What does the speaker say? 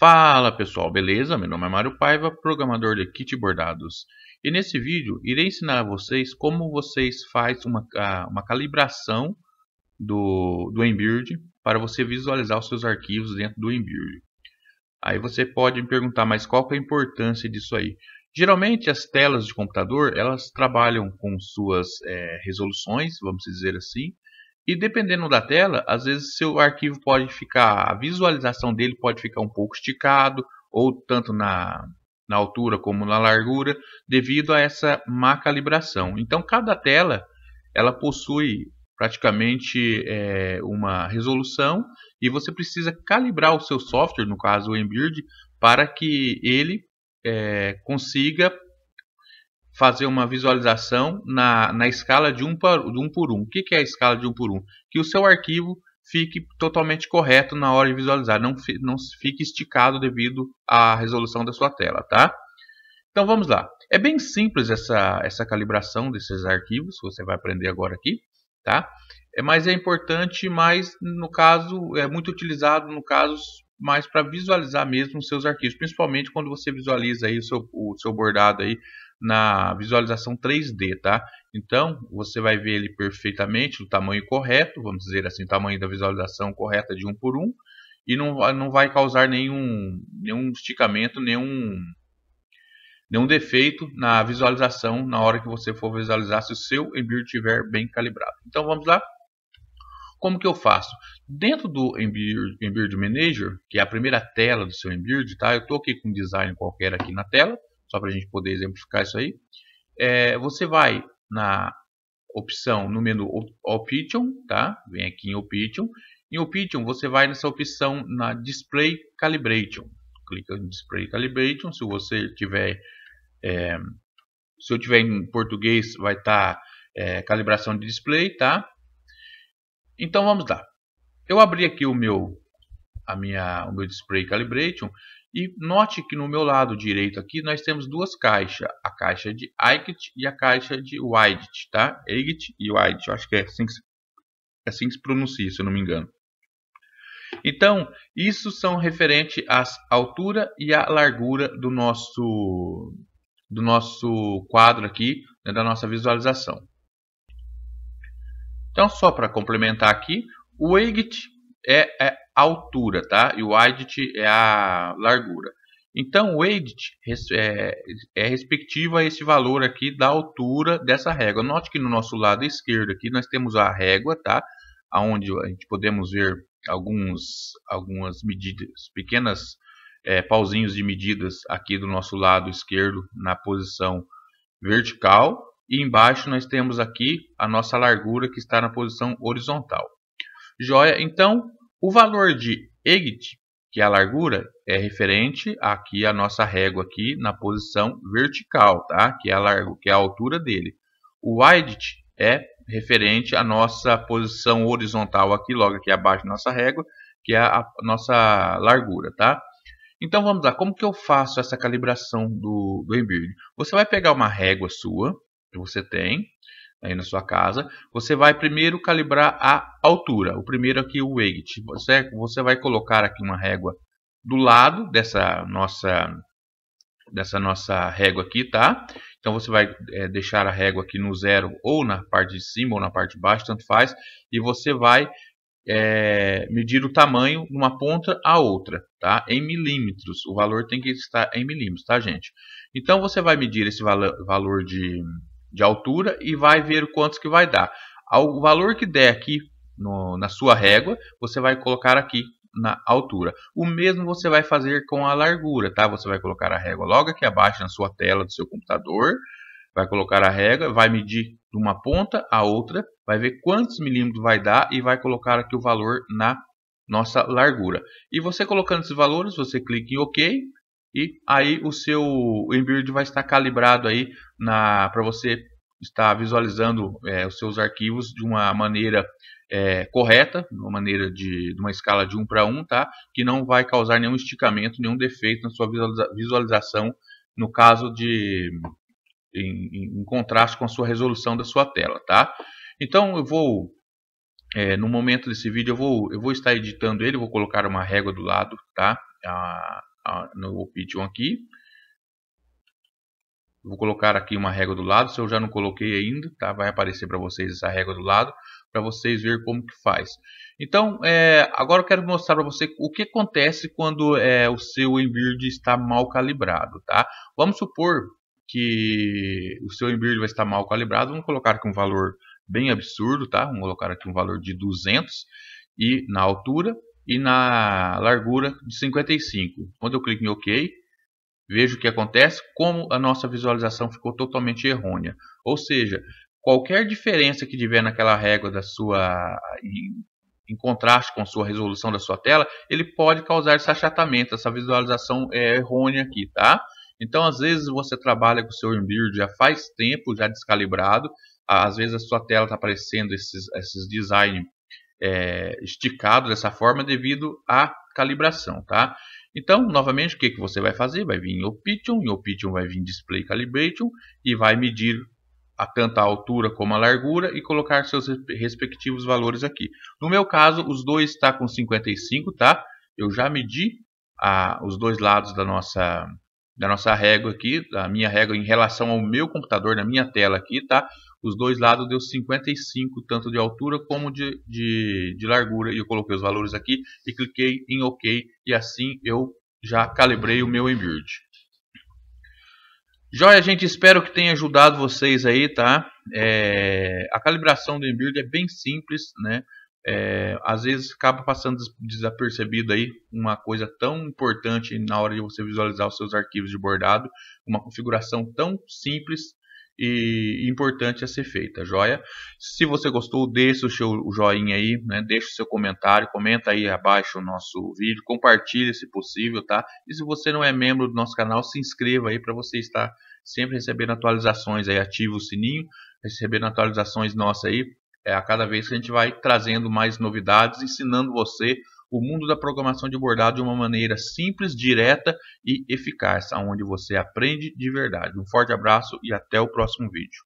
Fala pessoal, beleza? Meu nome é Mário Paiva, programador de Kit Bordados. E nesse vídeo irei ensinar a vocês como vocês faz uma, uma calibração do, do para você visualizar os seus arquivos dentro do Embird. Aí você pode me perguntar, mas qual é a importância disso aí? Geralmente as telas de computador elas trabalham com suas é, resoluções, vamos dizer assim, e dependendo da tela, às vezes seu arquivo pode ficar, a visualização dele pode ficar um pouco esticado, ou tanto na, na altura como na largura, devido a essa má calibração. Então cada tela ela possui praticamente é, uma resolução e você precisa calibrar o seu software, no caso o Embird, para que ele é, consiga fazer uma visualização na, na escala de 1 um por 1. Um. O que, é a escala de 1 um por 1? Um? Que o seu arquivo fique totalmente correto na hora de visualizar, não, não fique esticado devido à resolução da sua tela, tá? Então vamos lá. É bem simples essa, essa calibração desses arquivos, você vai aprender agora aqui, tá? É, mas é importante, mas no caso, é muito utilizado no caso mais para visualizar mesmo os seus arquivos, principalmente quando você visualiza aí o seu, o seu bordado aí na visualização 3D, tá? Então, você vai ver ele perfeitamente, o tamanho correto, vamos dizer assim, o tamanho da visualização correta de um por um, e não, não vai causar nenhum, nenhum esticamento, nenhum, nenhum defeito na visualização na hora que você for visualizar se o seu embir estiver bem calibrado. Então, vamos lá? Como que eu faço? Dentro do Embird Manager, que é a primeira tela do seu Embird, tá? Eu estou aqui com design qualquer aqui na tela só para a gente poder exemplificar isso aí, é, você vai na opção no menu Option, tá? Vem aqui em Option. Em Option você vai nessa opção na Display Calibration. Clica em Display Calibration. Se você tiver, é, se eu tiver em português, vai estar tá, é, calibração de display, tá? Então vamos lá. Eu abri aqui o meu, a minha, o meu Display Calibration e note que no meu lado direito aqui nós temos duas caixas, a caixa de Eigt e a caixa de Weidt, tá? Eigt e Weidt, eu acho que é assim que, se, é assim que se pronuncia, se eu não me engano. Então, isso são referente à altura e à largura do nosso, do nosso quadro aqui, né, da nossa visualização. Então, só para complementar aqui, o EIGT é, é altura, tá? E o width é a largura. Então, o edit é, é respectivo a esse valor aqui da altura dessa régua. Note que no nosso lado esquerdo aqui nós temos a régua, tá? Onde a gente podemos ver alguns, algumas medidas, pequenas é, pauzinhos de medidas aqui do nosso lado esquerdo na posição vertical. E embaixo nós temos aqui a nossa largura que está na posição horizontal. Joia, então o valor de EGIT, que é a largura, é referente aqui à nossa régua aqui na posição vertical, tá? que, é a largo, que é a altura dele. O EIDIT é referente à nossa posição horizontal aqui, logo aqui abaixo da nossa régua, que é a nossa largura. Tá? Então vamos lá, como que eu faço essa calibração do, do Você vai pegar uma régua sua, que você tem, aí na sua casa, você vai primeiro calibrar a altura. O primeiro aqui o weight. Você, você vai colocar aqui uma régua do lado dessa nossa dessa nossa régua aqui, tá? Então você vai é, deixar a régua aqui no zero ou na parte de cima ou na parte de baixo, tanto faz, e você vai é, medir o tamanho de uma ponta a outra, tá? Em milímetros, o valor tem que estar em milímetros, tá, gente? Então você vai medir esse valo valor de de altura e vai ver quantos que vai dar. O valor que der aqui no, na sua régua, você vai colocar aqui na altura. O mesmo você vai fazer com a largura, tá? Você vai colocar a régua logo aqui abaixo na sua tela do seu computador, vai colocar a régua, vai medir de uma ponta a outra, vai ver quantos milímetros vai dar e vai colocar aqui o valor na nossa largura. E você colocando esses valores, você clica em OK, e aí o seu Embird vai estar calibrado aí para você estar visualizando é, os seus arquivos de uma maneira é, correta, de uma maneira de, de uma escala de 1 para 1, tá? que não vai causar nenhum esticamento, nenhum defeito na sua visualiza visualização no caso de em, em, contraste com a sua resolução da sua tela, tá? Então eu vou é, no momento desse vídeo eu vou eu vou estar editando ele, vou colocar uma régua do lado, tá? Ah, ah, no Option aqui. Vou colocar aqui uma régua do lado, se eu já não coloquei ainda, tá? vai aparecer para vocês essa régua do lado, para vocês verem como que faz. Então, é, agora eu quero mostrar para você o que acontece quando é, o seu embird está mal calibrado. Tá? Vamos supor que o seu embird vai estar mal calibrado, vamos colocar aqui um valor bem absurdo, tá? vamos colocar aqui um valor de 200 e na altura e na largura de 55. Quando eu clico em OK, vejo o que acontece, como a nossa visualização ficou totalmente errônea. Ou seja, qualquer diferença que tiver naquela régua da sua em, contraste com a sua resolução da sua tela, ele pode causar esse achatamento, essa visualização é, errônea aqui, tá? Então, às vezes você trabalha com o seu inbuild já faz tempo, já descalibrado, às vezes a sua tela está aparecendo esses, esses design é, esticado dessa forma devido à calibração, tá? Então, novamente, o que, que você vai fazer? Vai vir em Option, em Option vai vir Display Calibration e vai medir a tanto a altura como a largura e colocar seus respectivos valores aqui. No meu caso, os dois está com 55, tá? Eu já medi a, os dois lados da nossa da nossa régua aqui, da minha régua em relação ao meu computador, na minha tela aqui, tá? os dois lados deu 55, tanto de altura como de, de, de largura. E eu coloquei os valores aqui e cliquei em OK e assim eu já calibrei o meu embird. Joia, gente, espero que tenha ajudado vocês aí, tá? É, a calibração do embird é bem simples, né? É, às vezes acaba passando desapercebido aí uma coisa tão importante na hora de você visualizar os seus arquivos de bordado, uma configuração tão simples e importante a ser feita, joia? Se você gostou, deixa o seu joinha aí, né? deixa o seu comentário, comenta aí abaixo o nosso vídeo, compartilha se possível, tá? E se você não é membro do nosso canal, se inscreva aí para você estar sempre recebendo atualizações aí, ativa o sininho, recebendo atualizações nossas aí, é, a cada vez que a gente vai trazendo mais novidades, ensinando você o mundo da programação de bordado de uma maneira simples, direta e eficaz, onde você aprende de verdade. Um forte abraço e até o próximo vídeo.